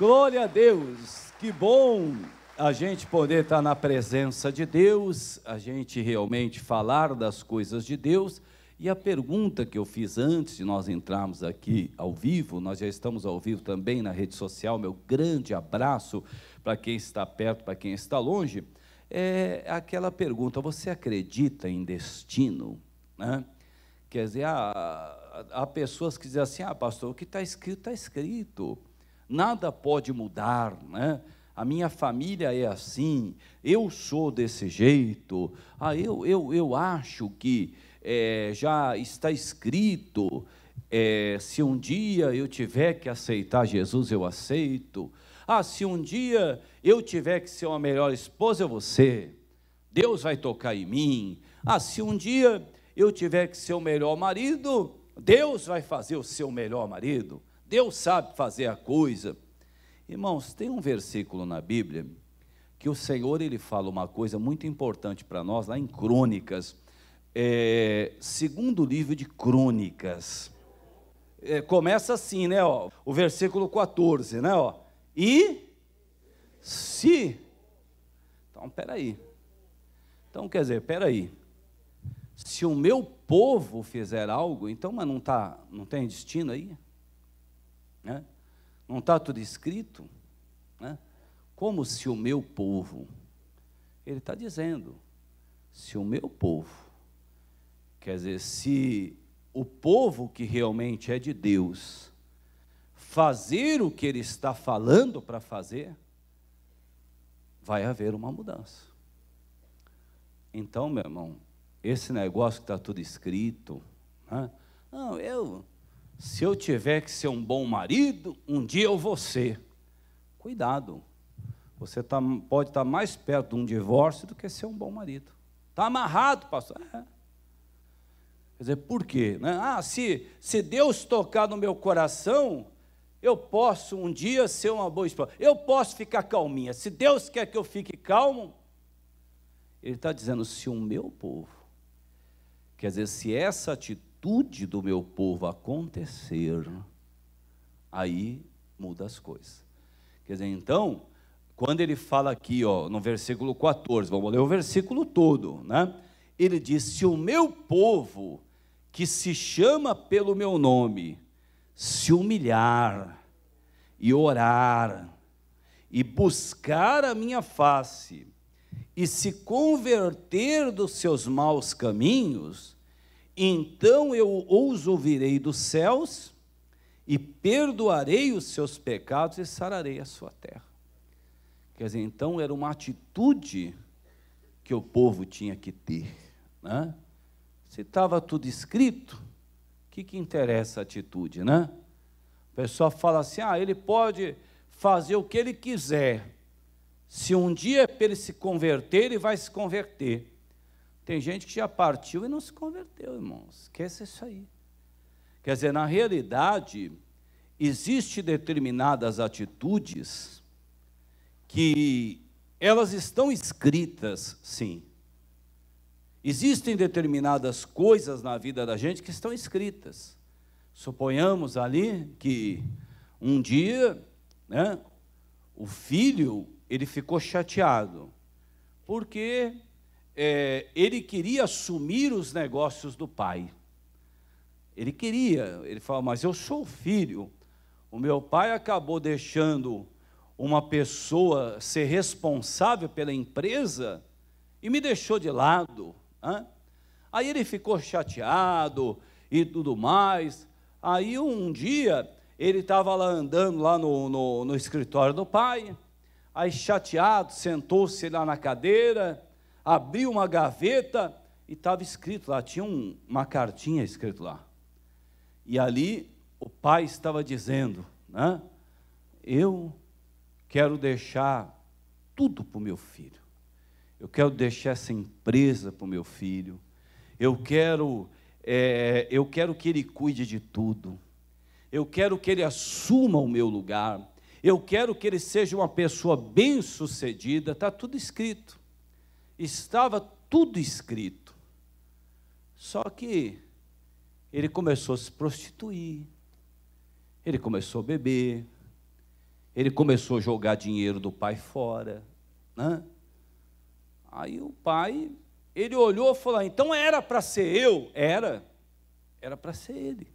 Glória a Deus, que bom a gente poder estar na presença de Deus, a gente realmente falar das coisas de Deus. E a pergunta que eu fiz antes de nós entrarmos aqui ao vivo, nós já estamos ao vivo também na rede social, meu grande abraço para quem está perto, para quem está longe, é aquela pergunta: você acredita em destino? Né? Quer dizer, há, ah, há pessoas que dizem assim: ah, pastor, o que está escrito, está escrito nada pode mudar, né? a minha família é assim, eu sou desse jeito, ah, eu, eu, eu acho que é, já está escrito, é, se um dia eu tiver que aceitar Jesus, eu aceito. Ah, se um dia eu tiver que ser uma melhor esposa, eu vou ser. Deus vai tocar em mim. Ah, se um dia eu tiver que ser o melhor marido, Deus vai fazer o seu melhor marido. Deus sabe fazer a coisa. Irmãos, tem um versículo na Bíblia que o Senhor ele fala uma coisa muito importante para nós lá em Crônicas, é, segundo livro de Crônicas. É, começa assim, né? Ó, o versículo 14, né? Ó, e se. Então, peraí. Então, quer dizer, peraí. Se o meu povo fizer algo, então, mas não, tá, não tem destino aí? Né? Não está tudo escrito? Né? Como se o meu povo. Ele está dizendo: se o meu povo. Quer dizer, se o povo que realmente é de Deus fazer o que ele está falando para fazer, vai haver uma mudança. Então, meu irmão, esse negócio que está tudo escrito, né? não, eu se eu tiver que ser um bom marido, um dia eu vou ser. Cuidado, você tá, pode estar tá mais perto de um divórcio do que ser um bom marido. Está amarrado, pastor. É. Quer dizer, por quê? Né? Ah, se, se Deus tocar no meu coração, eu posso um dia ser uma boa esposa. Eu posso ficar calminha. Se Deus quer que eu fique calmo, Ele está dizendo: se o meu povo, quer dizer, se essa atitude, atitude do meu povo acontecer, aí muda as coisas. Quer dizer, então, quando ele fala aqui, ó, no versículo 14, vamos ler o versículo todo, né? Ele diz: Se o meu povo, que se chama pelo meu nome, se humilhar e orar e buscar a minha face e se converter dos seus maus caminhos, então eu os ouvirei dos céus e perdoarei os seus pecados e sararei a sua terra. Quer dizer, então era uma atitude que o povo tinha que ter. Né? Se estava tudo escrito, o que, que interessa a atitude, né? O pessoal fala assim: ah, ele pode fazer o que ele quiser. Se um dia é para ele se converter, ele vai se converter. Tem gente que já partiu e não se converteu, irmãos. Esquece isso aí. Quer dizer, na realidade, existem determinadas atitudes que elas estão escritas, sim. Existem determinadas coisas na vida da gente que estão escritas. Suponhamos ali que um dia, né, o filho, ele ficou chateado, porque é, ele queria assumir os negócios do pai. Ele queria, ele falou, mas eu sou filho. O meu pai acabou deixando uma pessoa ser responsável pela empresa e me deixou de lado. Hein? Aí ele ficou chateado e tudo mais. Aí um dia ele estava lá andando lá no, no, no escritório do pai, aí chateado, sentou-se lá na cadeira abriu uma gaveta e estava escrito lá, tinha um, uma cartinha escrito lá. E ali o pai estava dizendo, né? Eu quero deixar tudo para o meu filho. Eu quero deixar essa empresa para o meu filho. Eu quero, é, eu quero que ele cuide de tudo. Eu quero que ele assuma o meu lugar. Eu quero que ele seja uma pessoa bem-sucedida. Está tudo escrito estava tudo escrito. Só que ele começou a se prostituir, ele começou a beber, ele começou a jogar dinheiro do pai fora. Né? Aí o pai, ele olhou e falou: ah, então era para ser eu? Era, era para ser ele.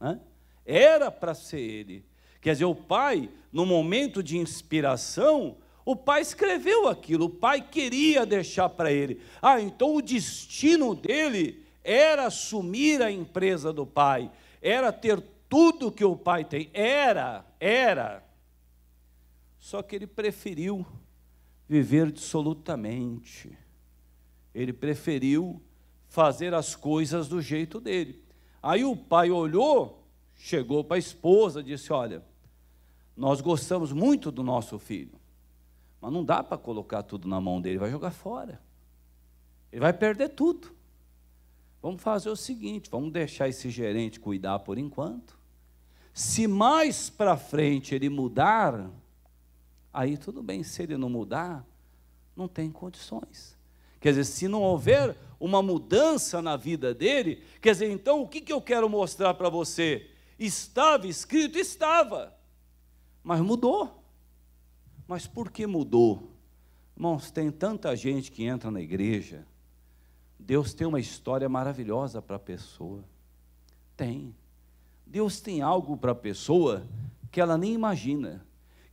Né? Era para ser ele. Quer dizer, o pai, no momento de inspiração, o pai escreveu aquilo, o pai queria deixar para ele. Ah, então o destino dele era assumir a empresa do pai, era ter tudo que o pai tem. Era, era. Só que ele preferiu viver dissolutamente. Ele preferiu fazer as coisas do jeito dele. Aí o pai olhou, chegou para a esposa, disse: Olha, nós gostamos muito do nosso filho mas não dá para colocar tudo na mão dele, vai jogar fora. Ele vai perder tudo. Vamos fazer o seguinte: vamos deixar esse gerente cuidar por enquanto. Se mais para frente ele mudar, aí tudo bem. Se ele não mudar, não tem condições. Quer dizer, se não houver uma mudança na vida dele, quer dizer, então o que, que eu quero mostrar para você? Estava escrito, estava, mas mudou. Mas por que mudou? Irmãos, tem tanta gente que entra na igreja. Deus tem uma história maravilhosa para a pessoa. Tem. Deus tem algo para a pessoa que ela nem imagina.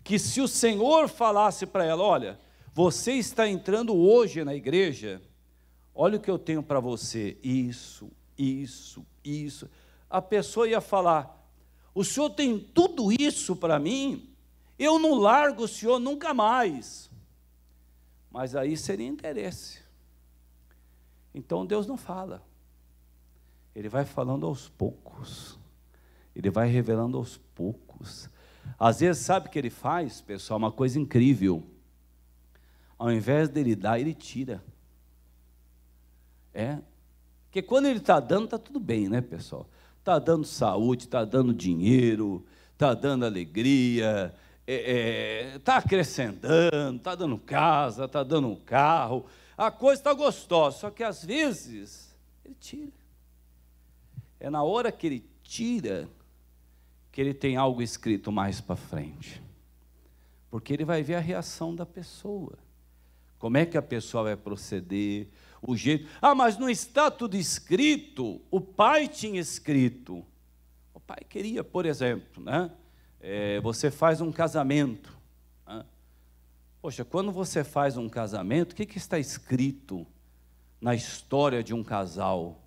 Que se o Senhor falasse para ela: olha, você está entrando hoje na igreja, olha o que eu tenho para você. Isso, isso, isso. A pessoa ia falar: o senhor tem tudo isso para mim? Eu não largo o senhor nunca mais. Mas aí seria interesse. Então Deus não fala. Ele vai falando aos poucos. Ele vai revelando aos poucos. Às vezes, sabe o que ele faz, pessoal? Uma coisa incrível. Ao invés dele dar, ele tira. É. Porque quando ele está dando, está tudo bem, né, pessoal? Está dando saúde, está dando dinheiro, está dando alegria, está é, é, tá acrescentando, está dando casa, está dando um carro, a coisa está gostosa, só que às vezes ele tira. É na hora que ele tira que ele tem algo escrito mais para frente. Porque ele vai ver a reação da pessoa. Como é que a pessoa vai proceder, o jeito. Ah, mas não está tudo escrito. O pai tinha escrito. O pai queria, por exemplo, né? é, você faz um casamento. Né? Poxa, quando você faz um casamento, o que, que está escrito na história de um casal?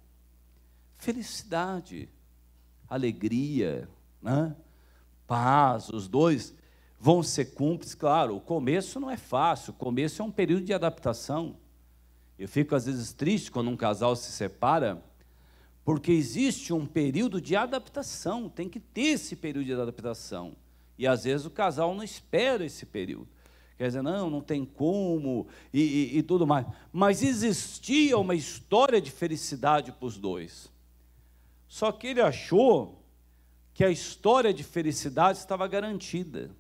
Felicidade, alegria, né? paz, os dois vão ser cúmplices, claro, o começo não é fácil, o começo é um período de adaptação. Eu fico às vezes triste quando um casal se separa, porque existe um período de adaptação, tem que ter esse período de adaptação. E às vezes o casal não espera esse período. Quer dizer, não, não tem como e, e, e tudo mais. Mas existia uma história de felicidade para os dois. Só que ele achou que a história de felicidade estava garantida.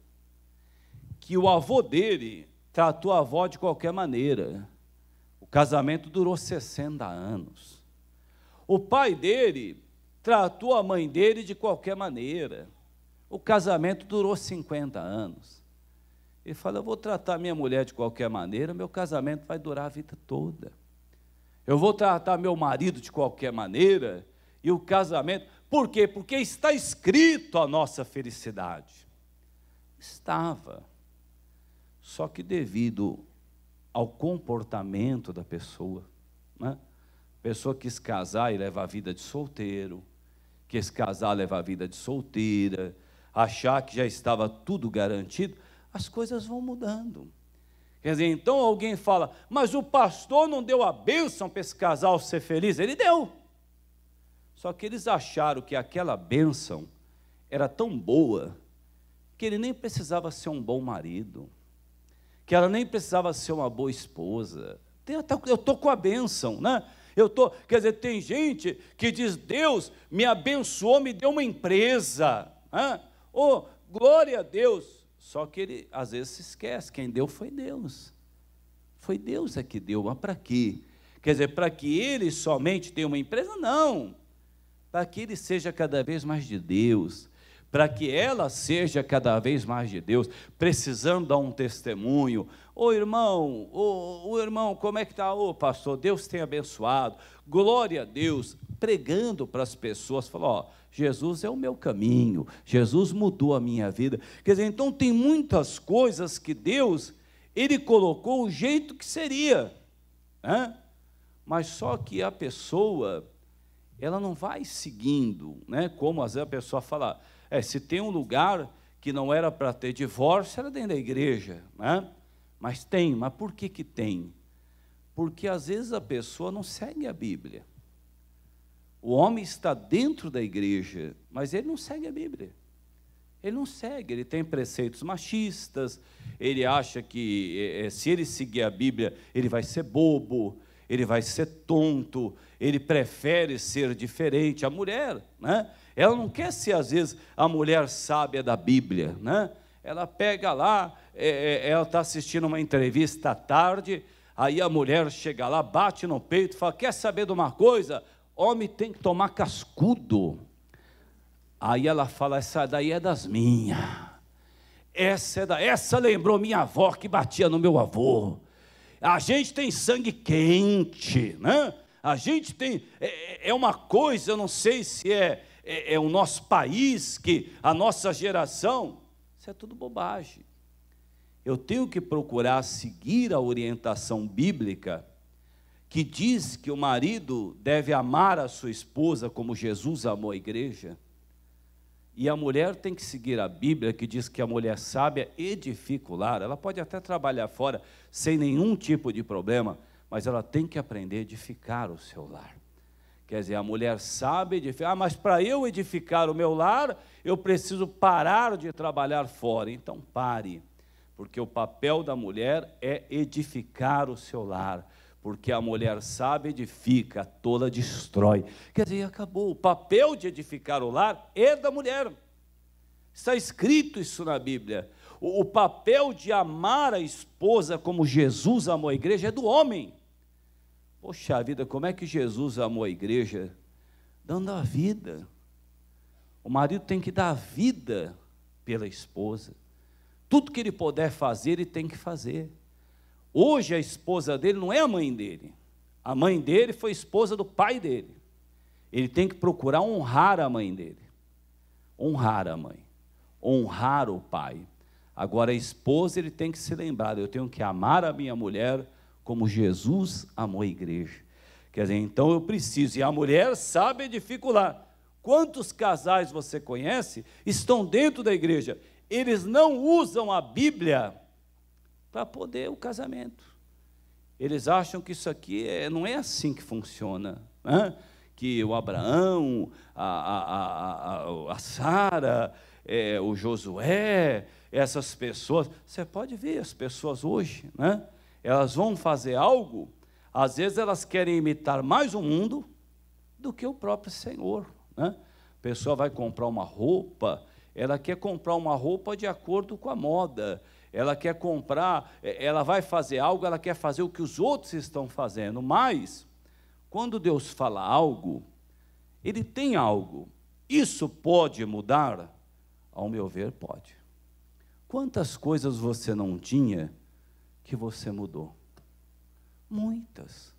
Que o avô dele tratou a avó de qualquer maneira. O casamento durou 60 anos. O pai dele tratou a mãe dele de qualquer maneira. O casamento durou 50 anos. Ele fala: Eu vou tratar minha mulher de qualquer maneira, meu casamento vai durar a vida toda. Eu vou tratar meu marido de qualquer maneira, e o casamento. Por quê? Porque está escrito a nossa felicidade. Estava. Só que devido ao comportamento da pessoa, né? Pessoa que se casar e leva a vida de solteiro, que se casar leva a vida de solteira, achar que já estava tudo garantido, as coisas vão mudando. Quer dizer, então alguém fala, mas o pastor não deu a bênção para esse casal ser feliz? Ele deu. Só que eles acharam que aquela bênção era tão boa que ele nem precisava ser um bom marido, que ela nem precisava ser uma boa esposa. Eu estou com a bênção, né? Eu tô, quer dizer, tem gente que diz: Deus me abençoou, me deu uma empresa. Hã? Oh, glória a Deus. Só que ele às vezes se esquece: quem deu foi Deus. Foi Deus é que deu, mas para quê? Quer dizer, para que ele somente tenha uma empresa? Não. Para que ele seja cada vez mais de Deus para que ela seja cada vez mais de Deus, precisando dar um testemunho, Ô irmão, ô, ô irmão, como é que está? Ô pastor, Deus tem abençoado, glória a Deus, pregando para as pessoas, falou, ó, Jesus é o meu caminho, Jesus mudou a minha vida. Quer dizer, então tem muitas coisas que Deus, ele colocou o jeito que seria, né? mas só que a pessoa, ela não vai seguindo, né? como às vezes a pessoa fala, é, se tem um lugar que não era para ter divórcio, era dentro da igreja, né? Mas tem, mas por que, que tem? Porque às vezes a pessoa não segue a Bíblia. O homem está dentro da igreja, mas ele não segue a Bíblia. Ele não segue, ele tem preceitos machistas, ele acha que eh, eh, se ele seguir a Bíblia, ele vai ser bobo, ele vai ser tonto, ele prefere ser diferente. A mulher, né? ela não quer ser, às vezes, a mulher sábia da Bíblia, né? ela pega lá, é, é ela está assistindo uma entrevista à tarde, aí a mulher chega lá, bate no peito, fala: Quer saber de uma coisa? Homem tem que tomar cascudo. Aí ela fala: Essa daí é das minhas. Essa, é da, essa lembrou minha avó que batia no meu avô. A gente tem sangue quente, né? A gente tem. É, é, é uma coisa, eu não sei se é, é, é o nosso país, que a nossa geração isso é tudo bobagem. Eu tenho que procurar seguir a orientação bíblica que diz que o marido deve amar a sua esposa como Jesus amou a igreja. E a mulher tem que seguir a Bíblia, que diz que a mulher sábia edifica o lar. Ela pode até trabalhar fora sem nenhum tipo de problema, mas ela tem que aprender a edificar o seu lar. Quer dizer, a mulher sabe edificar, ah, mas para eu edificar o meu lar, eu preciso parar de trabalhar fora. Então pare, porque o papel da mulher é edificar o seu lar. Porque a mulher sabe edifica, a tola destrói. Quer dizer, acabou. O papel de edificar o lar é da mulher. Está escrito isso na Bíblia. O, o papel de amar a esposa como Jesus amou a igreja é do homem. Poxa vida, como é que Jesus amou a igreja? Dando a vida. O marido tem que dar a vida pela esposa. Tudo que ele puder fazer, ele tem que fazer. Hoje a esposa dele não é a mãe dele. A mãe dele foi esposa do pai dele. Ele tem que procurar honrar a mãe dele. Honrar a mãe. Honrar o pai. Agora a esposa ele tem que se lembrar, eu tenho que amar a minha mulher como Jesus amou a igreja. Quer dizer, então eu preciso, e a mulher sabe dificultar. Quantos casais você conhece estão dentro da igreja? Eles não usam a Bíblia para poder o casamento. Eles acham que isso aqui é, não é assim que funciona. Né? Que o Abraão, a, a, a, a Sara, é, o Josué, essas pessoas. Você pode ver as pessoas hoje, né? elas vão fazer algo, às vezes elas querem imitar mais o mundo do que o próprio Senhor. Né? A pessoa vai comprar uma roupa, ela quer comprar uma roupa de acordo com a moda, ela quer comprar, é, ela vai fazer algo, ela quer fazer o que os outros estão fazendo, mas quando Deus fala algo, ele tem algo. Isso pode mudar? Ao meu ver, pode. Quantas coisas você não tinha que você mudou? Muitas,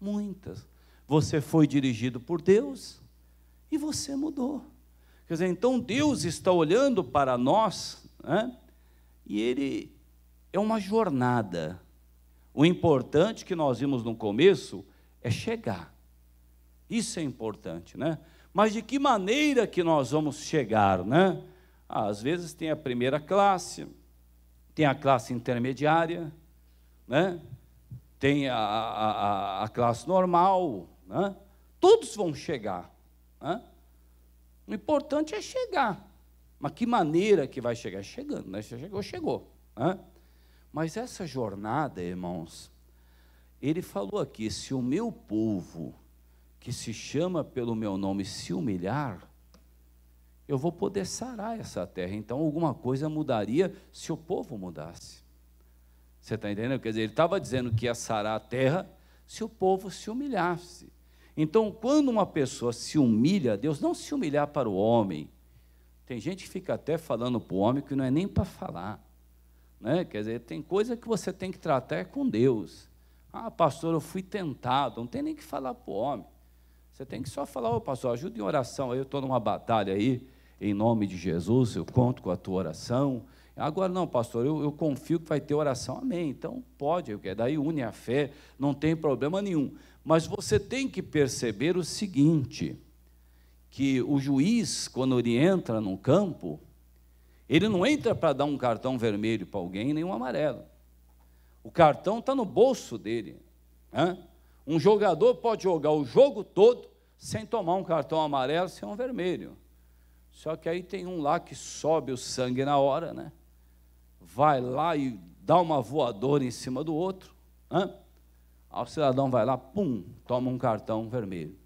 muitas. Você foi dirigido por Deus e você mudou. Quer dizer, então Deus está olhando para nós, né? e Ele é uma jornada. O importante que nós vimos no começo é chegar. Isso é importante, né? Mas de que maneira que nós vamos chegar, né? às vezes tem a primeira classe, tem a classe intermediária, né? tem a, a, a classe normal, né? todos vão chegar. Né? O importante é chegar. Mas que maneira que vai chegar? Chegando, né? chegou, chegou. Né? Mas essa jornada, irmãos, ele falou aqui: se o meu povo, que se chama pelo meu nome, se humilhar, eu vou poder sarar essa terra. Então alguma coisa mudaria se o povo mudasse. Você está entendendo? Quer dizer, ele estava dizendo que ia sarar a terra se o povo se humilhasse. Então, quando uma pessoa se humilha Deus, não se humilhar para o homem. Tem gente que fica até falando para o homem que não é nem para falar. Né? Quer dizer, tem coisa que você tem que tratar é com Deus. Ah, pastor, eu fui tentado, não tem nem que falar para o homem. Você tem que só falar, ô pastor, ajuda em oração. Eu estou numa batalha aí, em nome de Jesus, eu conto com a tua oração. Agora, não, pastor, eu, eu confio que vai ter oração, amém. Então, pode, eu quero. daí une a fé, não tem problema nenhum. Mas você tem que perceber o seguinte: que o juiz, quando ele entra no campo, ele não entra para dar um cartão vermelho para alguém, nem um amarelo. O cartão está no bolso dele. Hã? Um jogador pode jogar o jogo todo sem tomar um cartão amarelo, sem um vermelho. Só que aí tem um lá que sobe o sangue na hora, né? Vai lá e dá uma voadora em cima do outro. Hã? Aí o cidadão vai lá, pum, toma um cartão vermelho.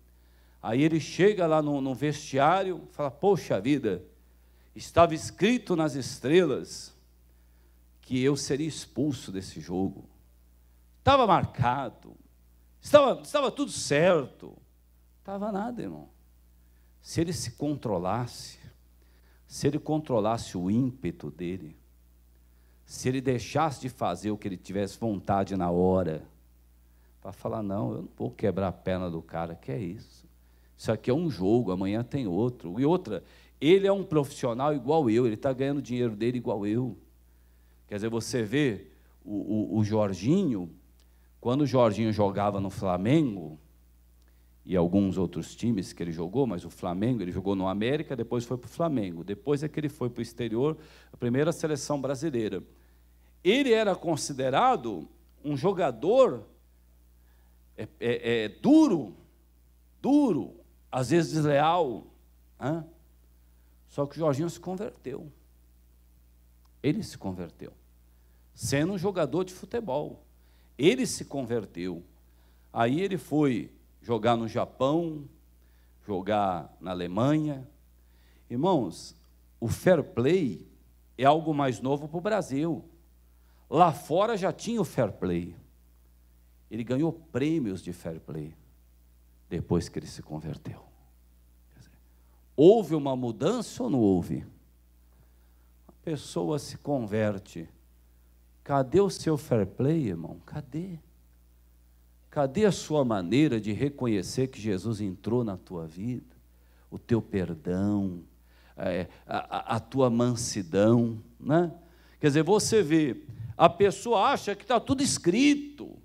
Aí ele chega lá no, no vestiário, fala: Poxa vida, estava escrito nas estrelas que eu seria expulso desse jogo. Estava marcado, Estava, estava tudo certo. Estava nada, irmão. Se ele se controlasse, se ele controlasse o ímpeto dele, se ele deixasse de fazer o que ele tivesse vontade na hora, para falar: não, eu não vou quebrar a perna do cara, que é isso. Isso aqui é um jogo, amanhã tem outro. E outra, ele é um profissional igual eu, ele está ganhando dinheiro dele igual eu. Quer dizer, você vê o, o, o Jorginho quando o Jorginho jogava no Flamengo e alguns outros times que ele jogou, mas o Flamengo, ele jogou no América, depois foi para o Flamengo. Depois é que ele foi para o exterior, a primeira seleção brasileira. Ele era considerado um jogador é, é, é duro, duro, às vezes desleal. Hein? Só que o Jorginho se converteu. Ele se converteu. Sendo um jogador de futebol. Ele se converteu. Aí ele foi jogar no Japão, jogar na Alemanha. Irmãos, o fair play é algo mais novo para o Brasil. Lá fora já tinha o fair play. Ele ganhou prêmios de fair play depois que ele se converteu. Dizer, houve uma mudança ou não houve? A pessoa se converte Cadê o seu fair play, irmão? Cadê? Cadê a sua maneira de reconhecer que Jesus entrou na tua vida? O teu perdão, é, a, a, a tua mansidão, né? Quer dizer, você vê, a pessoa acha que está tudo escrito,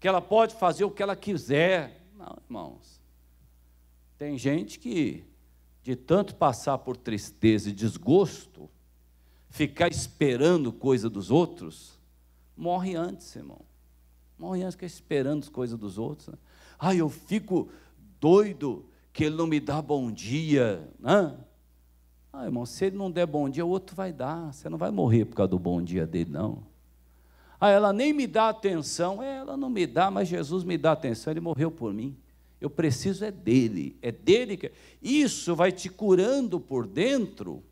que ela pode fazer o que ela quiser. Não, irmãos. Tem gente que, de tanto passar por tristeza e desgosto, ficar esperando coisa dos outros, Morre antes, irmão. Morre antes, fica esperando as coisas dos outros. Né? Ai, eu fico doido que ele não me dá bom dia. Né? Ah, irmão, se ele não der bom dia, o outro vai dar. Você não vai morrer por causa do bom dia dele, não. Ah, ela nem me dá atenção. É, ela não me dá, mas Jesus me dá atenção. Ele morreu por mim. Eu preciso é dele. É dele que. Isso vai te curando por dentro.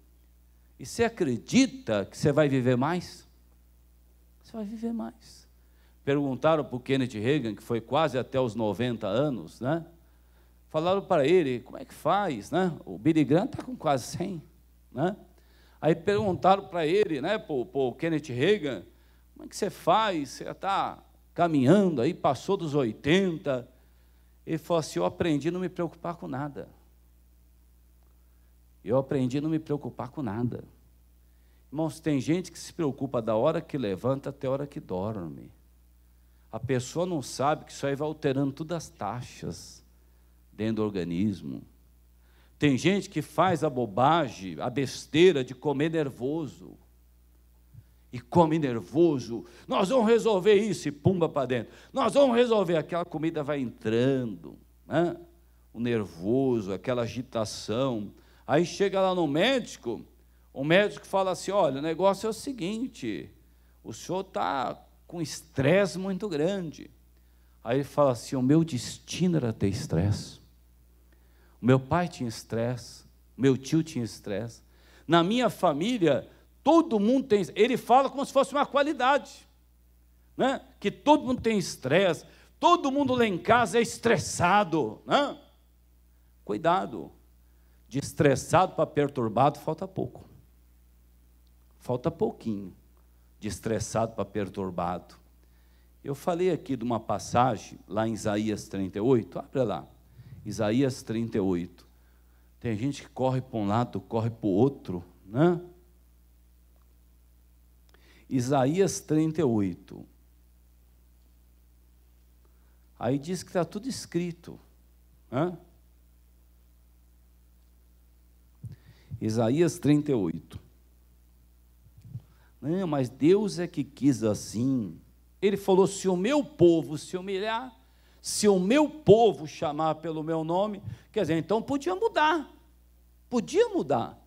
E você acredita que você vai viver mais? Você vai viver mais. Perguntaram para o Kenneth Reagan, que foi quase até os 90 anos, né? Falaram para ele, como é que faz, né? O Billy Graham está com quase 100, né? Aí perguntaram para ele, né, para o Kenneth Reagan, como é que você faz? Você está caminhando aí, passou dos 80. Ele falou assim: Eu aprendi a não me preocupar com nada. Eu aprendi a não me preocupar com nada. Irmãos, tem gente que se preocupa da hora que levanta até a hora que dorme. A pessoa não sabe que isso aí vai alterando todas as taxas dentro do organismo. Tem gente que faz a bobagem, a besteira de comer nervoso. E come nervoso. Nós vamos resolver isso e pumba para dentro. Nós vamos resolver. Aquela comida vai entrando. Né? O nervoso, aquela agitação. Aí chega lá no médico, o médico fala assim: olha, o negócio é o seguinte, o senhor está com estresse muito grande. Aí ele fala assim: o meu destino era ter estresse. O meu pai tinha estresse, meu tio tinha estresse. Na minha família, todo mundo tem. Ele fala como se fosse uma qualidade, né? Que todo mundo tem estresse, todo mundo lá em casa é estressado, né? Cuidado. De estressado para perturbado falta pouco. Falta pouquinho de estressado para perturbado. Eu falei aqui de uma passagem lá em Isaías 38, abre lá. Isaías 38. Tem gente que corre para um lado, corre para o outro, né? Isaías 38. Aí diz que está tudo escrito. Né? Isaías 38. Não, é, mas Deus é que quis assim. Ele falou: se o meu povo se humilhar, se o meu povo chamar pelo meu nome, quer dizer, então podia mudar. Podia mudar.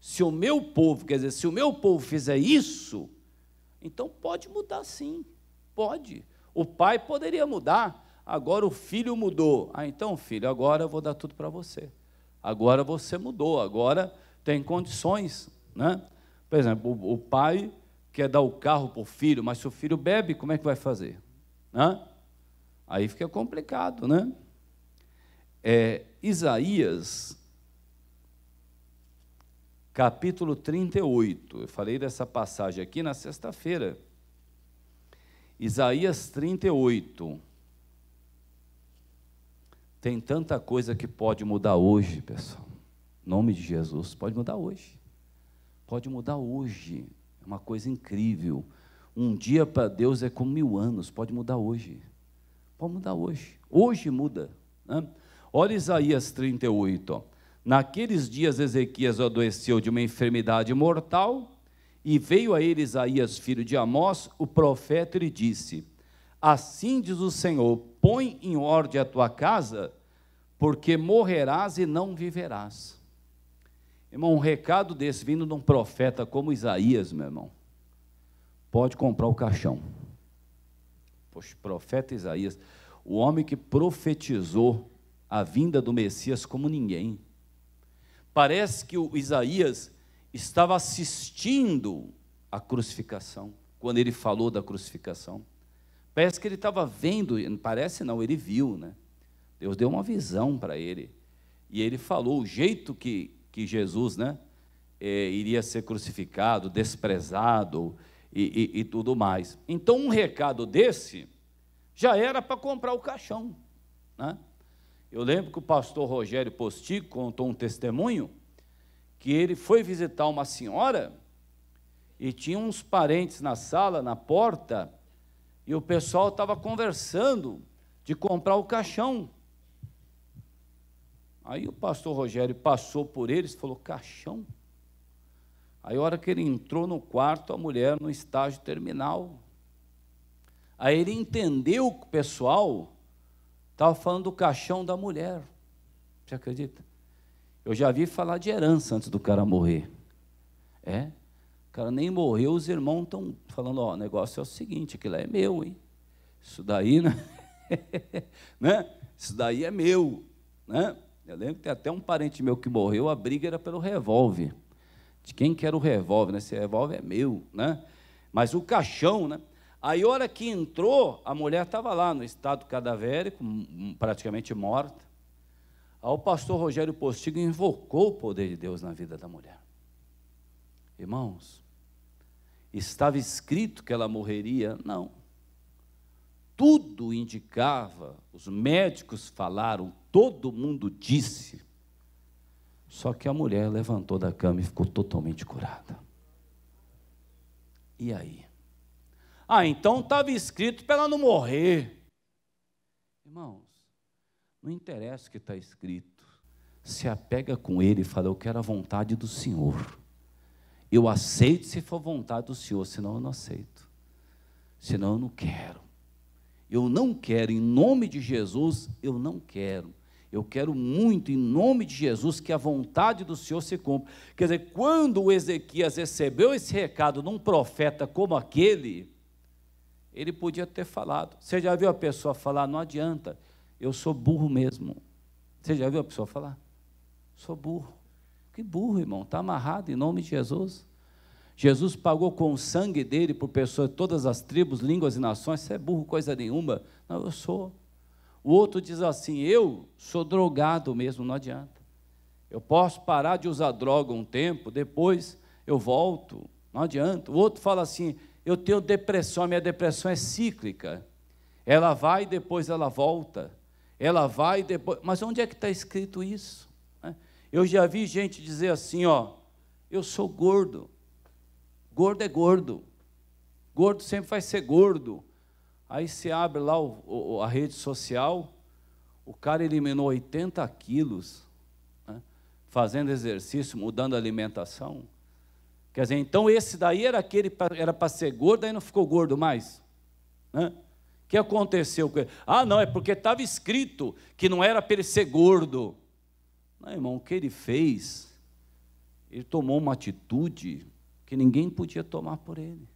Se o meu povo, quer dizer, se o meu povo fizer isso, então pode mudar sim. Pode. O pai poderia mudar, agora o filho mudou. Ah, então, filho, agora eu vou dar tudo para você. Agora você mudou, agora tem condições, né? Por exemplo, o, o pai quer dar o carro para o filho, mas se o filho bebe, como é que vai fazer? Hã? Aí fica complicado, né? É, Isaías, capítulo 38. Eu falei dessa passagem aqui na sexta-feira. Isaías 38. Tem tanta coisa que pode mudar hoje, pessoal. Em nome de Jesus, pode mudar hoje. Pode mudar hoje. É uma coisa incrível. Um dia para Deus é como mil anos. Pode mudar hoje. Pode mudar hoje. Hoje muda. Né? Olha Isaías 38. Naqueles dias Ezequias adoeceu de uma enfermidade mortal e veio a ele Isaías, filho de Amós, o profeta, e lhe disse: Assim diz o Senhor: Põe em ordem a tua casa, porque morrerás e não viverás. Irmão, um recado desse vindo de um profeta como Isaías, meu irmão, pode comprar o caixão. Poxa, profeta Isaías, o homem que profetizou a vinda do Messias como ninguém. Parece que o Isaías estava assistindo à crucificação, quando ele falou da crucificação. Parece que ele estava vendo, parece não, ele viu, né? Deus deu uma visão para ele. E ele falou o jeito que que Jesus né, é, iria ser crucificado, desprezado e, e, e tudo mais. Então, um recado desse já era para comprar o caixão. Né? Eu lembro que o pastor Rogério Postico contou um testemunho que ele foi visitar uma senhora e tinha uns parentes na sala, na porta, e o pessoal estava conversando de comprar o caixão. Aí o pastor Rogério passou por eles e falou: caixão. Aí, a hora que ele entrou no quarto, a mulher no estágio terminal. Aí ele entendeu que o pessoal estava falando do caixão da mulher. Você acredita? Eu já vi falar de herança antes do cara morrer. É? O cara nem morreu, os irmãos estão falando: ó, o negócio é o seguinte, aquilo é meu, hein? Isso daí, né? né? Isso daí é meu, né? Eu lembro que tem até um parente meu que morreu, a briga era pelo revólver. De quem quer o revólver, né? Esse revólver é meu, né? Mas o caixão, né? Aí, a hora que entrou, a mulher estava lá no estado cadavérico, praticamente morta. Aí o pastor Rogério Postigo invocou o poder de Deus na vida da mulher. Irmãos, estava escrito que ela morreria? Não. Tudo indicava, os médicos falaram, todo mundo disse. Só que a mulher levantou da cama e ficou totalmente curada. E aí? Ah, então estava escrito para ela não morrer. Irmãos, não interessa o que está escrito. Se apega com ele e fala: Eu quero a vontade do Senhor. Eu aceito se for vontade do Senhor, senão eu não aceito. Senão eu não quero. Eu não quero, em nome de Jesus, eu não quero. Eu quero muito, em nome de Jesus, que a vontade do Senhor se cumpra. Quer dizer, quando o Ezequias recebeu esse recado de um profeta como aquele, ele podia ter falado. Você já viu a pessoa falar? Não adianta, eu sou burro mesmo. Você já viu a pessoa falar? Sou burro. Que burro, irmão, está amarrado em nome de Jesus. Jesus pagou com o sangue dele por pessoas de todas as tribos, línguas e nações. Você é burro, coisa nenhuma. Não, eu sou. O outro diz assim: Eu sou drogado mesmo, não adianta. Eu posso parar de usar droga um tempo, depois eu volto, não adianta. O outro fala assim: Eu tenho depressão, minha depressão é cíclica. Ela vai e depois ela volta. Ela vai e depois. Mas onde é que está escrito isso? Né? Eu já vi gente dizer assim: Ó, eu sou gordo. Gordo é gordo. Gordo sempre vai ser gordo. Aí você abre lá o, o, a rede social, o cara eliminou 80 quilos, né? fazendo exercício, mudando a alimentação. Quer dizer, então esse daí era aquele era para ser gordo, aí não ficou gordo mais. Né? O que aconteceu com ele? Ah, não, é porque estava escrito que não era para ele ser gordo. Não, irmão, o que ele fez? Ele tomou uma atitude que ninguém podia tomar por ele.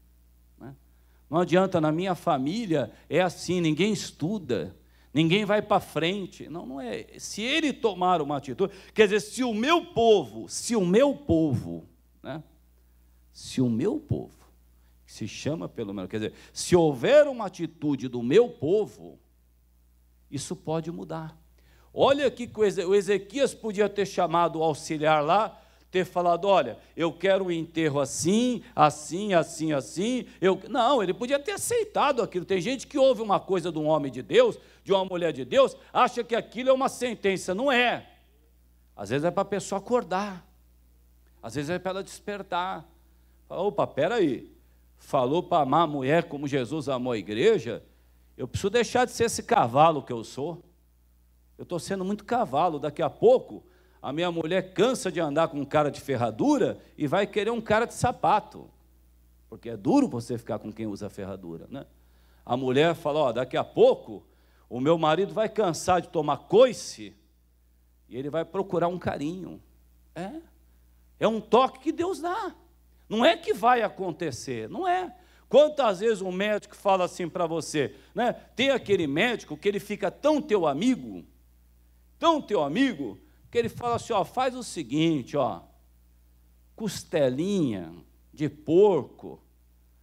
Não adianta, na minha família é assim, ninguém estuda, ninguém vai para frente. Não, não é. Se ele tomar uma atitude, quer dizer, se o meu povo, se o meu povo, né? Se o meu povo, se chama pelo menos, quer dizer, se houver uma atitude do meu povo, isso pode mudar. Olha que coisa, o Ezequias podia ter chamado o auxiliar lá ter falado, olha, eu quero um enterro assim, assim, assim, assim. Eu, não, ele podia ter aceitado aquilo. Tem gente que ouve uma coisa de um homem de Deus, de uma mulher de Deus, acha que aquilo é uma sentença. Não é. Às vezes é para a pessoa acordar. Às vezes é para ela despertar. Fala, opa, peraí. Falou para amar a mulher como Jesus amou a igreja? Eu preciso deixar de ser esse cavalo que eu sou. Eu estou sendo muito cavalo. Daqui a pouco a minha mulher cansa de andar com um cara de ferradura e vai querer um cara de sapato. Porque é duro você ficar com quem usa ferradura, né? A mulher fala: Ó, daqui a pouco o meu marido vai cansar de tomar coice e ele vai procurar um carinho. É. É um toque que Deus dá. Não é que vai acontecer, não é. Quantas vezes um médico fala assim para você, né? Tem aquele médico que ele fica tão teu amigo, tão teu amigo, que ele fala assim, ó, faz o seguinte, ó, costelinha de porco,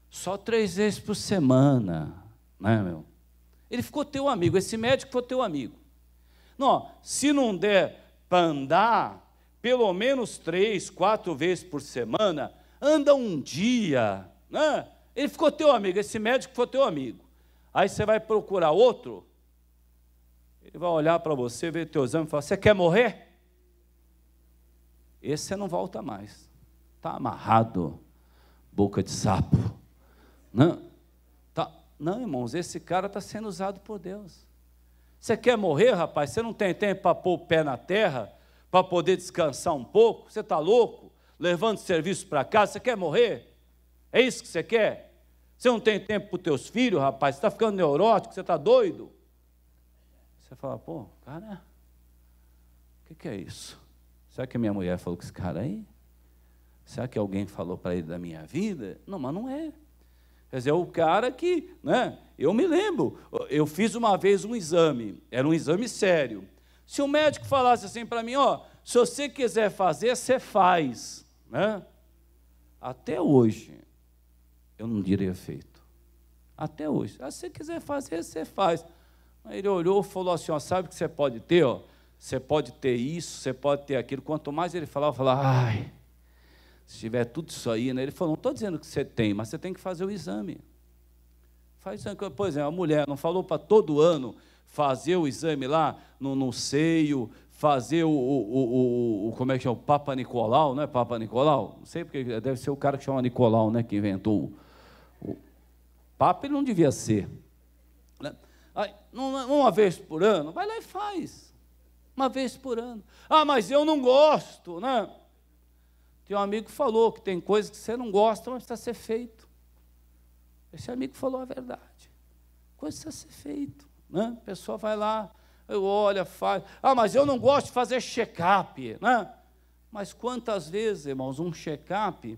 só três vezes por semana, né, meu? Ele ficou teu amigo, esse médico foi teu amigo. Não, se não der para andar, pelo menos três, quatro vezes por semana, anda um dia, né? Ele ficou teu amigo, esse médico foi teu amigo. Aí você vai procurar outro, ele vai olhar para você, ver teu exame e falar: Você quer morrer? Esse você não volta mais. Está amarrado, boca de sapo. Não, né? tá, não irmãos, esse cara está sendo usado por Deus. Você quer morrer, rapaz? Você não tem tempo para pôr o pé na terra, para poder descansar um pouco? Você está louco? Levando serviço para casa, você quer morrer? É isso que você quer? Você não tem tempo para os teus filhos, rapaz? Você está ficando neurótico? Você está doido? Você fala, pô, cara, o que, que é isso? Será que minha mulher falou com esse cara aí? Será que alguém falou para ele da minha vida? Não, mas não é. Quer dizer, é o cara que, né? Eu me lembro, eu fiz uma vez um exame, era um exame sério. Se o médico falasse assim para mim, ó, se você quiser fazer, você faz, né? Até hoje, eu não diria feito. Até hoje. Ah, se você quiser fazer, você faz. Aí ele olhou e falou assim: ó, sabe o que você pode ter? Ó? você pode ter isso, você pode ter aquilo. Quanto mais ele falava, eu falava, ai, se tiver tudo isso aí, né? Ele falou, não estou dizendo que você tem, mas você tem que fazer o exame. Faz o exame. Por exemplo, a mulher não falou para todo ano fazer o exame lá no, no seio, fazer o, o, o, o, como é que chama, o Papa Nicolau, não é Papa Nicolau? Não sei porque deve ser o cara que chama Nicolau, né, que inventou o, o Papa, ele não devia ser. Né? Uma vez por ano, vai lá e faz uma vez por ano. Ah, mas eu não gosto, né? Tem um amigo que falou que tem coisas que você não gosta, mas precisa ser feito. Esse amigo falou a verdade. Coisa precisa ser feito, né? A pessoa vai lá, olha, faz. Ah, mas eu não gosto de fazer check-up, né? Mas quantas vezes, irmãos, um check-up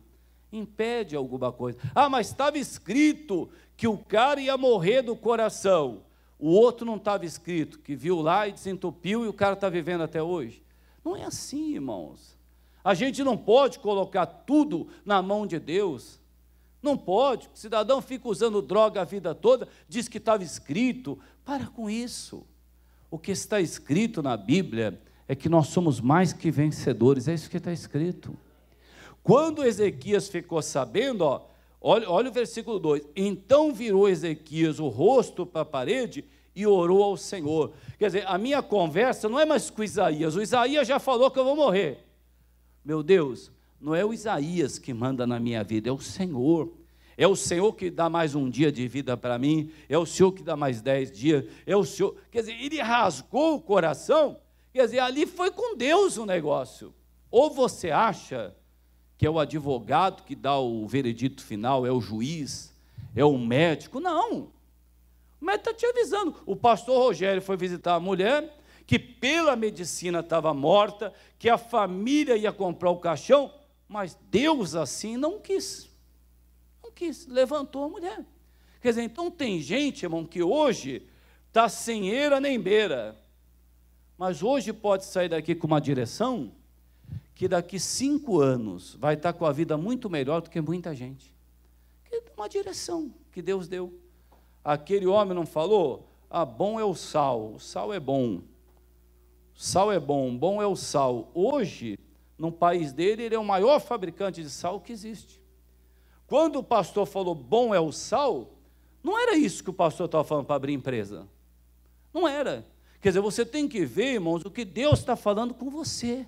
impede alguma coisa? Ah, mas estava escrito que o cara ia morrer do coração o outro não estava escrito, que viu lá e desentupiu e o cara está vivendo até hoje. Não é assim, irmãos. A gente não pode colocar tudo na mão de Deus. Não pode. O cidadão fica usando droga a vida toda, diz que estava escrito. Para com isso. O que está escrito na Bíblia é que nós somos mais que vencedores. É isso que está escrito. Quando Ezequias ficou sabendo, ó, Olha, olha o versículo 2. Então virou Ezequias o rosto para a parede e orou ao Senhor. Quer dizer, a minha conversa não é mais com Isaías. O Isaías já falou que eu vou morrer. Meu Deus, não é o Isaías que manda na minha vida, é o Senhor. É o Senhor que dá mais um dia de vida para mim, é o Senhor que dá mais dez dias, é o Senhor. Quer dizer, ele rasgou o coração, quer dizer, ali foi com Deus o negócio. Ou você acha que é o advogado que dá o veredito final, é o juiz, é o médico. Não. O médico está te avisando. O pastor Rogério foi visitar a mulher, que pela medicina estava morta, que a família ia comprar o caixão, mas Deus assim não quis. Não quis. Levantou a mulher. Quer dizer, então tem gente, irmão, que hoje está sem eira nem beira. Mas hoje pode sair daqui com uma direção que daqui cinco anos vai estar com a vida muito melhor do que muita gente. É uma direção que Deus deu. Aquele homem não falou, ah, bom é o sal, o sal é bom. sal é bom, bom é o sal. Hoje, no país dele, ele é o maior fabricante de sal que existe. Quando o pastor falou bom é o sal, não era isso que o pastor estava falando para abrir empresa. Não era. Quer dizer, você tem que ver, irmãos, o que Deus está falando com você.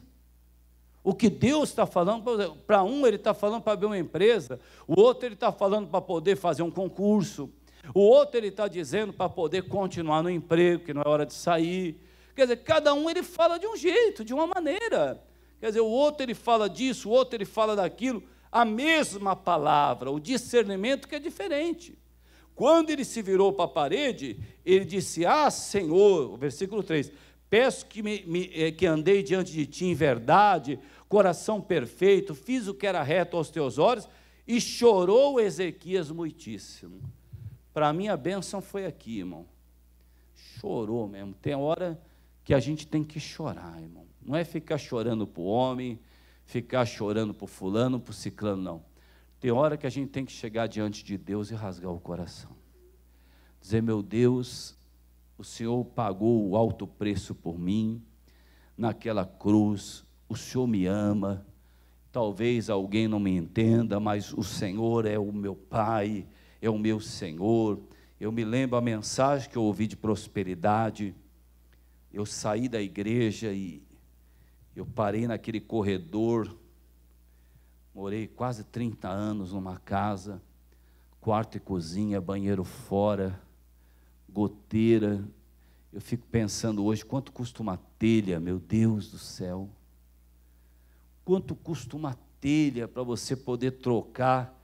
O que Deus está falando, para um ele está falando para abrir uma empresa, o outro ele está falando para poder fazer um concurso, o outro ele está dizendo para poder continuar no emprego, que não é hora de sair. Quer dizer, cada um ele fala de um jeito, de uma maneira. Quer dizer, o outro ele fala disso, o outro ele fala daquilo. A mesma palavra, o discernimento que é diferente. Quando ele se virou para a parede, ele disse: Ah, Senhor, versículo 3: Peço que, me, me, eh, que andei diante de ti em verdade, coração perfeito, fiz o que era reto aos teus olhos, e chorou Ezequias muitíssimo. Para mim, a bênção foi aqui, irmão. Chorou mesmo. Tem hora que a gente tem que chorar, irmão. Não é ficar chorando para o homem, ficar chorando para o fulano, para o ciclano, não. Tem hora que a gente tem que chegar diante de Deus e rasgar o coração. Dizer, meu Deus, o Senhor pagou o alto preço por mim, naquela cruz, o Senhor me ama. Talvez alguém não me entenda, mas o Senhor é o meu Pai, é o meu Senhor. Eu me lembro a mensagem que eu ouvi de prosperidade. Eu saí da igreja e eu parei naquele corredor. Morei quase 30 anos numa casa, quarto e cozinha, banheiro fora goteira. Eu fico pensando hoje quanto custa uma telha, meu Deus do céu. Quanto custa uma telha para você poder trocar,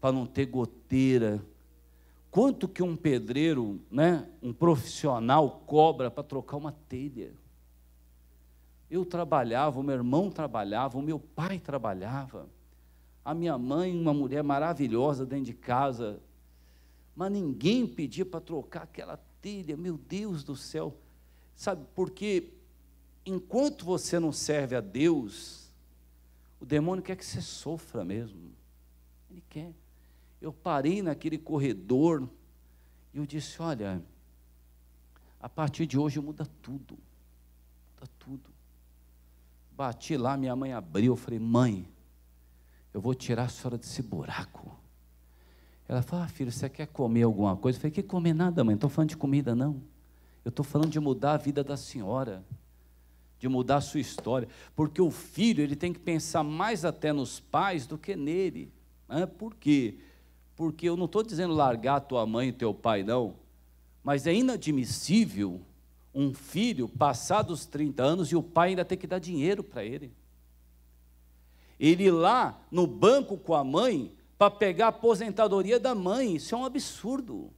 para não ter goteira? Quanto que um pedreiro, né, um profissional cobra para trocar uma telha? Eu trabalhava, o meu irmão trabalhava, o meu pai trabalhava. A minha mãe, uma mulher maravilhosa dentro de casa, mas ninguém pedia para trocar aquela telha, meu Deus do céu. Sabe, porque enquanto você não serve a Deus, o demônio quer que você sofra mesmo. Ele quer. Eu parei naquele corredor e eu disse: Olha, a partir de hoje muda tudo. Muda tudo. Bati lá, minha mãe abriu. Eu falei: Mãe, eu vou tirar a senhora desse buraco. Ela falou: ah, filho, você quer comer alguma coisa? Eu falei: que comer nada, mãe? Não estou falando de comida, não. Eu estou falando de mudar a vida da senhora, de mudar a sua história. Porque o filho, ele tem que pensar mais até nos pais do que nele. Né? Por quê? Porque eu não estou dizendo largar tua mãe e teu pai, não. Mas é inadmissível um filho passar dos 30 anos e o pai ainda ter que dar dinheiro para ele. Ele lá no banco com a mãe para pegar a aposentadoria da mãe. Isso é um absurdo.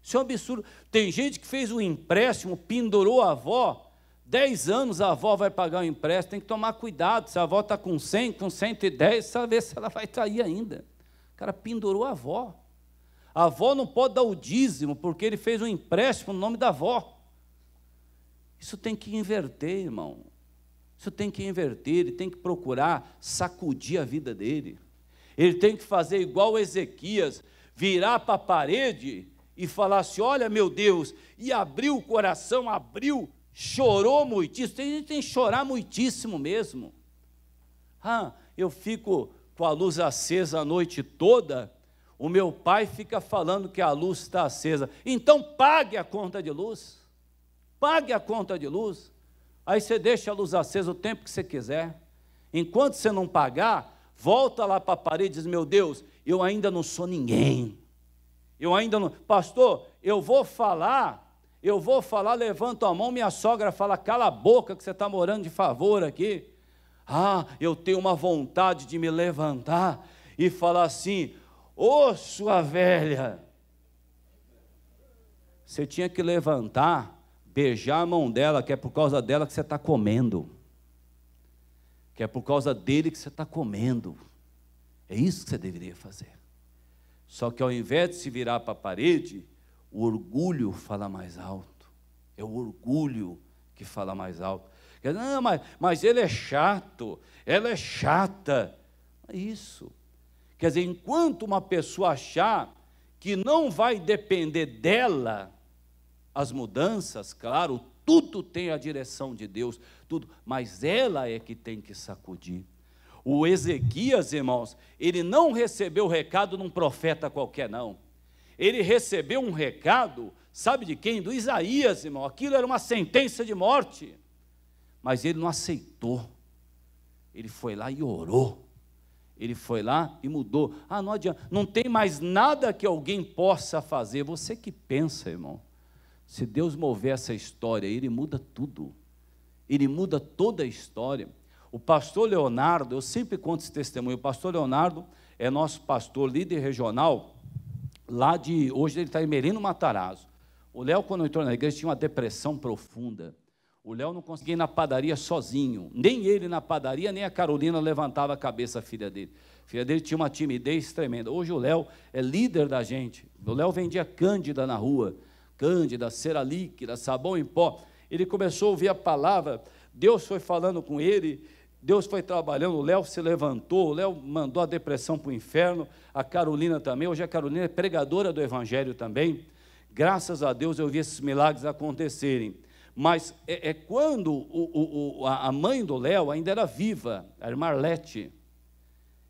Isso é um absurdo. Tem gente que fez um empréstimo, pendurou a avó. Dez anos a avó vai pagar o empréstimo, tem que tomar cuidado. Se a avó está com 100, com 110, ver se ela vai estar aí ainda. O cara pendurou a avó. A avó não pode dar o dízimo, porque ele fez um empréstimo no nome da avó. Isso tem que inverter, irmão. Isso tem que inverter, ele tem que procurar sacudir a vida dele. Ele tem que fazer igual Ezequias, virar para a parede e falar assim: Olha, meu Deus, e abriu o coração, abriu, chorou muitíssimo. Tem gente que tem que chorar muitíssimo mesmo. Ah, eu fico com a luz acesa a noite toda, o meu pai fica falando que a luz está acesa. Então pague a conta de luz. Pague a conta de luz. Aí você deixa a luz acesa o tempo que você quiser. Enquanto você não pagar, Volta lá para a parede e diz: Meu Deus, eu ainda não sou ninguém. Eu ainda não. Pastor, eu vou falar. Eu vou falar, levanto a mão, minha sogra fala: cala a boca que você está morando de favor aqui. Ah, eu tenho uma vontade de me levantar e falar assim: ô oh, sua velha, você tinha que levantar, beijar a mão dela, que é por causa dela que você está comendo que é por causa dele que você está comendo. É isso que você deveria fazer. Só que ao invés de se virar para a parede, o orgulho fala mais alto. É o orgulho que fala mais alto. Não, mas, mas ele é chato, ela é chata. É isso. Quer dizer, enquanto uma pessoa achar que não vai depender dela, as mudanças, claro, o tudo tem a direção de Deus, tudo, mas ela é que tem que sacudir. O Ezequias, irmãos, ele não recebeu o recado de um profeta qualquer, não. Ele recebeu um recado, sabe de quem? Do Isaías, irmão. Aquilo era uma sentença de morte. Mas ele não aceitou. Ele foi lá e orou. Ele foi lá e mudou. Ah, não adianta. Não tem mais nada que alguém possa fazer. Você que pensa, irmão. Se Deus mover essa história, ele muda tudo. Ele muda toda a história. O pastor Leonardo, eu sempre conto esse testemunho, o pastor Leonardo é nosso pastor líder regional, lá de, hoje ele está em Merino Matarazzo. O Léo, quando entrou na igreja, tinha uma depressão profunda. O Léo não conseguia ir na padaria sozinho. Nem ele na padaria, nem a Carolina levantava a cabeça, a filha dele. A filha dele tinha uma timidez tremenda. Hoje o Léo é líder da gente. O Léo vendia Cândida na rua. Cândida, cera líquida, sabão em pó. Ele começou a ouvir a palavra, Deus foi falando com ele, Deus foi trabalhando, o Léo se levantou, o Léo mandou a depressão para o inferno, a Carolina também, hoje a Carolina é pregadora do Evangelho também. Graças a Deus eu vi esses milagres acontecerem. Mas é, é quando o, o, a mãe do Léo ainda era viva, a irmã Arlete,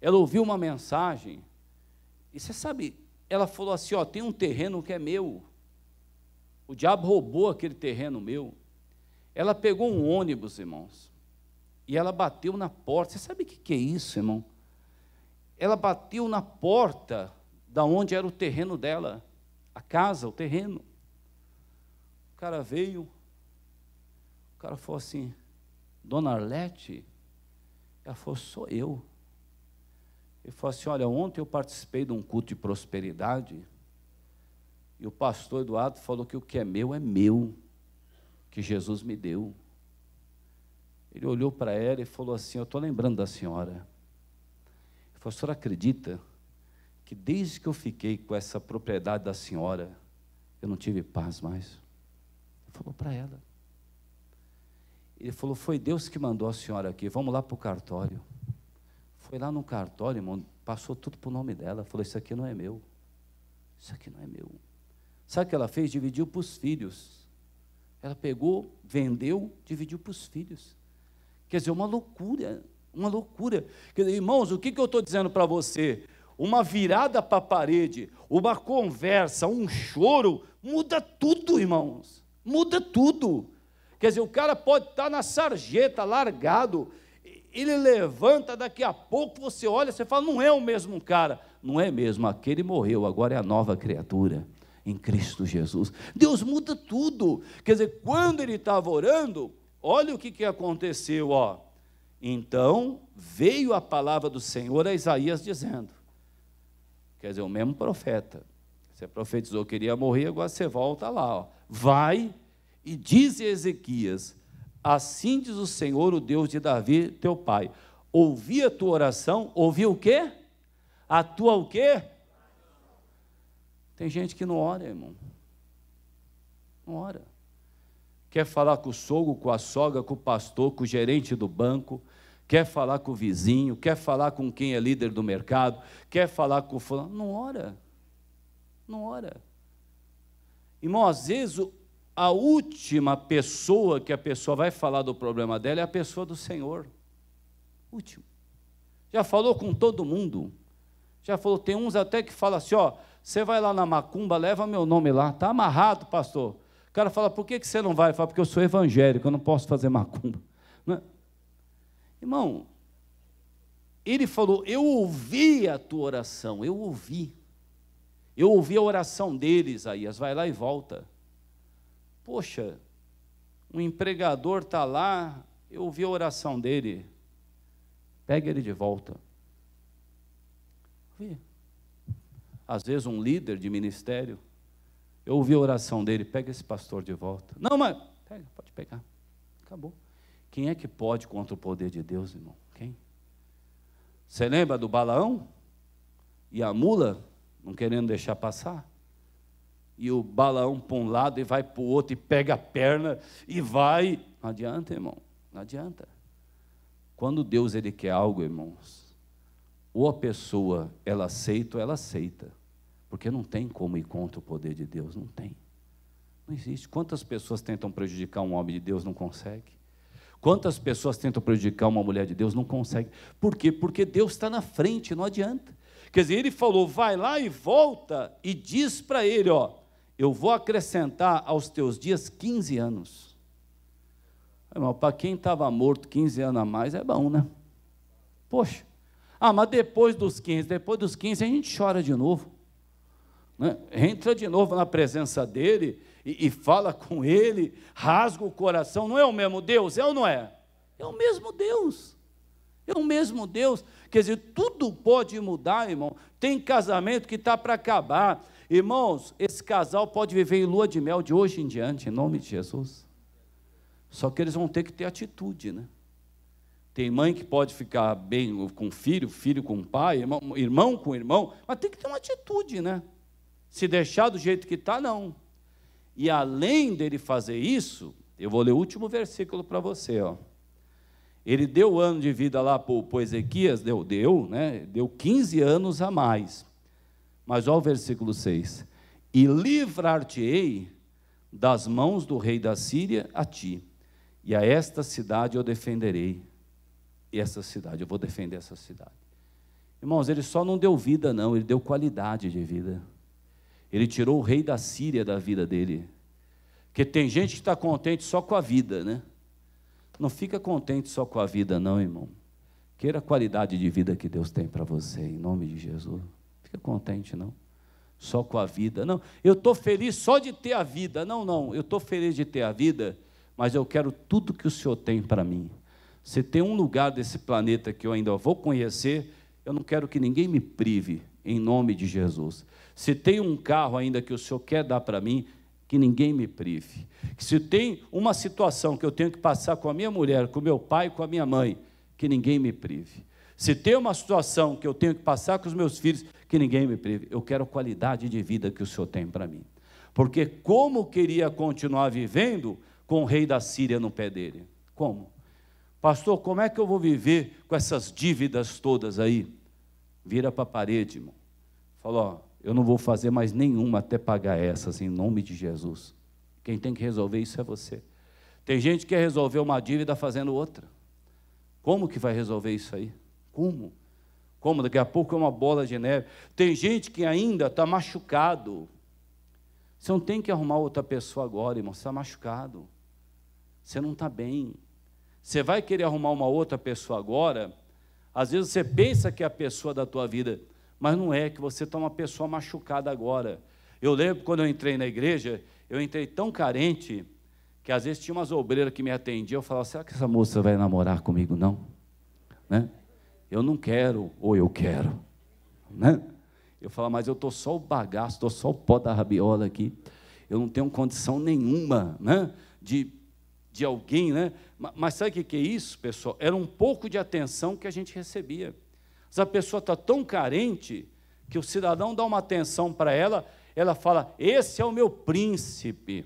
ela ouviu uma mensagem, e você sabe, ela falou assim: ó, tem um terreno que é meu. O diabo roubou aquele terreno meu. Ela pegou um ônibus, irmãos, e ela bateu na porta. Você sabe o que é isso, irmão? Ela bateu na porta da onde era o terreno dela, a casa, o terreno. O cara veio, o cara falou assim, Dona Arlete? Ela falou, sou eu. Ele falou assim, olha, ontem eu participei de um culto de prosperidade, e o pastor Eduardo falou que o que é meu é meu, que Jesus me deu. Ele olhou para ela e falou assim: Eu estou lembrando da senhora. Ele falou: A senhora acredita que desde que eu fiquei com essa propriedade da senhora, eu não tive paz mais? Ele falou para ela. Ele falou: Foi Deus que mandou a senhora aqui, vamos lá para o cartório. Foi lá no cartório, irmão, passou tudo para o nome dela, falou: Isso aqui não é meu, isso aqui não é meu. Sabe o que ela fez? Dividiu para os filhos. Ela pegou, vendeu, dividiu para os filhos. Quer dizer, uma loucura, uma loucura. Quer dizer, irmãos, o que, que eu estou dizendo para você? Uma virada para a parede, uma conversa, um choro, muda tudo, irmãos. Muda tudo. Quer dizer, o cara pode estar tá na sarjeta, largado, ele levanta, daqui a pouco você olha, você fala, não é o mesmo cara. Não é mesmo, aquele morreu, agora é a nova criatura em Cristo Jesus. Deus muda tudo. Quer dizer, quando ele estava orando, olha o que, que aconteceu, ó. Então veio a palavra do Senhor a Isaías dizendo: quer dizer, o mesmo profeta. Você profetizou que iria morrer, agora você volta lá. Ó. Vai e diz a Ezequias: Assim diz o Senhor, o Deus de Davi, teu pai. Ouvi a tua oração, ouvi o quê? A tua o quê? Tem gente que não ora, irmão. Não ora. Quer falar com o sogro, com a sogra, com o pastor, com o gerente do banco, quer falar com o vizinho, quer falar com quem é líder do mercado, quer falar com o fulano. Não ora. Não ora. Irmão, às vezes a última pessoa que a pessoa vai falar do problema dela é a pessoa do Senhor. Último. Já falou com todo mundo. Já falou, tem uns até que fala assim, ó, você vai lá na macumba, leva meu nome lá. Está amarrado, pastor. O cara fala, por que, que você não vai? Fala, porque eu sou evangélico, eu não posso fazer macumba. É? Irmão, ele falou, eu ouvi a tua oração, eu ouvi. Eu ouvi a oração dele, Isaías, vai lá e volta. Poxa, um empregador está lá, eu ouvi a oração dele. Pega ele de volta às vezes um líder de ministério, eu ouvi a oração dele, pega esse pastor de volta. Não, mas pega, pode pegar. Acabou. Quem é que pode contra o poder de Deus, irmão? Quem? Você lembra do Balaão? E a mula, não querendo deixar passar? E o Balaão para um lado e vai para o outro, e pega a perna e vai. Não adianta, irmão. Não adianta. Quando Deus ele quer algo, irmãos, ou a pessoa ela aceita ou ela aceita. Porque não tem como ir contra o poder de Deus, não tem. Não existe. Quantas pessoas tentam prejudicar um homem de Deus, não consegue? Quantas pessoas tentam prejudicar uma mulher de Deus, não consegue? Por quê? Porque Deus está na frente, não adianta. Quer dizer, ele falou: vai lá e volta e diz para ele: ó, eu vou acrescentar aos teus dias 15 anos. Irmão, para quem estava morto 15 anos a mais é bom, né? Poxa, ah, mas depois dos 15, depois dos 15 a gente chora de novo. Né? Entra de novo na presença dele e, e fala com ele, rasga o coração. Não é o mesmo Deus? É ou não é? É o mesmo Deus. É o mesmo Deus. Quer dizer, tudo pode mudar, irmão. Tem casamento que está para acabar. Irmãos, esse casal pode viver em lua de mel de hoje em diante, em nome de Jesus. Só que eles vão ter que ter atitude, né? Tem mãe que pode ficar bem com filho, filho com pai, irmão, irmão com irmão, mas tem que ter uma atitude, né? Se deixar do jeito que está, não. E além dele fazer isso, eu vou ler o último versículo para você. Ó. Ele deu o ano de vida lá para o Ezequias, deu, deu, né? Deu 15 anos a mais. Mas olha o versículo 6. E livrar-te-ei das mãos do rei da Síria a ti, e a esta cidade eu defenderei essa cidade, eu vou defender essa cidade. Irmãos, ele só não deu vida, não, ele deu qualidade de vida. Ele tirou o rei da Síria da vida dele. Porque tem gente que está contente só com a vida, né? Não fica contente só com a vida, não, irmão. Queira a qualidade de vida que Deus tem para você, em nome de Jesus. Fica contente, não. Só com a vida. Não, eu estou feliz só de ter a vida. Não, não. Eu estou feliz de ter a vida, mas eu quero tudo que o Senhor tem para mim. Se tem um lugar desse planeta que eu ainda vou conhecer, eu não quero que ninguém me prive, em nome de Jesus. Se tem um carro ainda que o Senhor quer dar para mim, que ninguém me prive. Se tem uma situação que eu tenho que passar com a minha mulher, com meu pai, com a minha mãe, que ninguém me prive. Se tem uma situação que eu tenho que passar com os meus filhos, que ninguém me prive. Eu quero a qualidade de vida que o Senhor tem para mim. Porque como queria continuar vivendo com o rei da Síria no pé dele? Como? Pastor, como é que eu vou viver com essas dívidas todas aí? Vira para a parede, irmão. Fala, ó, eu não vou fazer mais nenhuma até pagar essas, em nome de Jesus. Quem tem que resolver isso é você. Tem gente que quer resolver uma dívida fazendo outra. Como que vai resolver isso aí? Como? Como? Daqui a pouco é uma bola de neve. Tem gente que ainda está machucado. Você não tem que arrumar outra pessoa agora, irmão. Você está machucado. Você não está bem. Você vai querer arrumar uma outra pessoa agora? Às vezes você pensa que é a pessoa da tua vida, mas não é, que você está uma pessoa machucada agora. Eu lembro quando eu entrei na igreja, eu entrei tão carente que às vezes tinha umas obreiras que me atendiam, eu falava, será que essa moça vai namorar comigo não? Né? Eu não quero, ou eu quero. Né? Eu falava, mas eu estou só o bagaço, estou só o pó da rabiola aqui. Eu não tenho condição nenhuma né, de de alguém, né? Mas sabe o que é isso, pessoal? Era um pouco de atenção que a gente recebia. Mas a pessoa está tão carente que o cidadão dá uma atenção para ela, ela fala: Esse é o meu príncipe.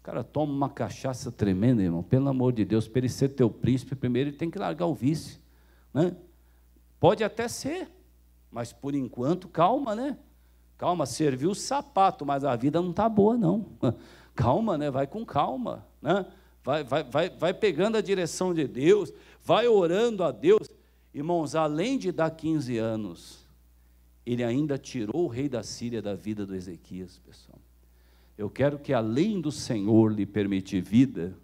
O cara toma uma cachaça tremenda, irmão. Pelo amor de Deus, para ele ser teu príncipe, primeiro ele tem que largar o vício. Né? Pode até ser, mas por enquanto, calma, né? Calma, serviu o sapato, mas a vida não está boa, não. Calma, né? Vai com calma, né? vai, vai, vai, vai pegando a direção de Deus, vai orando a Deus. Irmãos, além de dar 15 anos, ele ainda tirou o rei da Síria da vida do Ezequias, pessoal. Eu quero que, além do Senhor lhe permitir vida,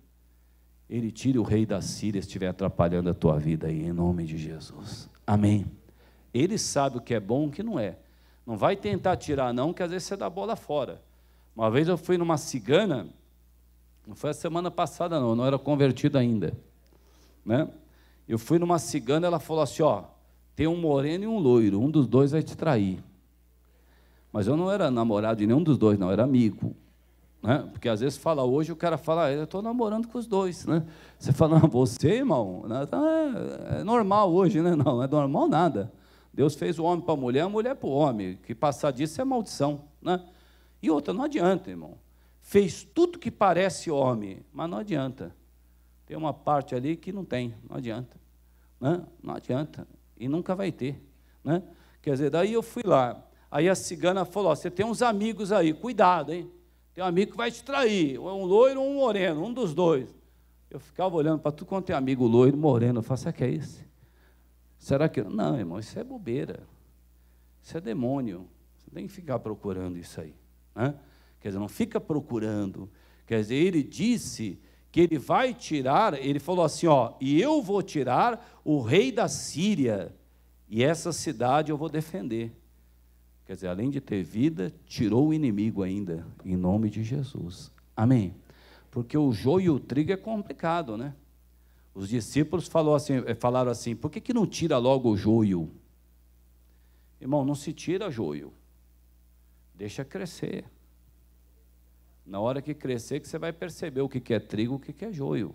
ele tire o rei da Síria se estiver atrapalhando a tua vida aí, em nome de Jesus. Amém. Ele sabe o que é bom e o que não é. Não vai tentar tirar, não, que às vezes você dá bola fora. Uma vez eu fui numa cigana não foi a semana passada, não, eu não era convertido ainda. Né? Eu fui numa cigana, ela falou assim: ó, tem um moreno e um loiro, um dos dois vai te trair. Mas eu não era namorado de nenhum dos dois, não, era amigo. Né? Porque às vezes fala hoje, o cara fala, eu estou namorando com os dois. Né? Você fala, não, você, irmão, né? tá, é, é normal hoje, né? Não, não é normal nada. Deus fez o homem para a mulher, a mulher para o homem. Que passar disso é maldição. Né? E outra, não adianta, irmão fez tudo que parece homem, mas não adianta. Tem uma parte ali que não tem, não adianta. Né? Não adianta. E nunca vai ter. Né? Quer dizer, daí eu fui lá. Aí a cigana falou: você tem uns amigos aí, cuidado, hein? Tem um amigo que vai te trair, ou é um loiro ou um moreno, um dos dois. Eu ficava olhando para tudo quanto é amigo loiro, moreno. Eu falava, é será que é esse? Será que. Não, irmão, isso é bobeira. Isso é demônio. Você tem que ficar procurando isso aí. Né? Quer dizer, não fica procurando. Quer dizer, ele disse que ele vai tirar, ele falou assim, ó, e eu vou tirar o rei da Síria, e essa cidade eu vou defender. Quer dizer, além de ter vida, tirou o inimigo ainda, em nome de Jesus. Amém. Porque o joio e o trigo é complicado, né? Os discípulos falou assim, eh, falaram assim: por que, que não tira logo o joio? Irmão, não se tira joio, deixa crescer. Na hora que crescer, que você vai perceber o que é trigo, o que é joio.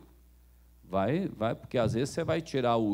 Vai, vai, porque às vezes você vai tirar o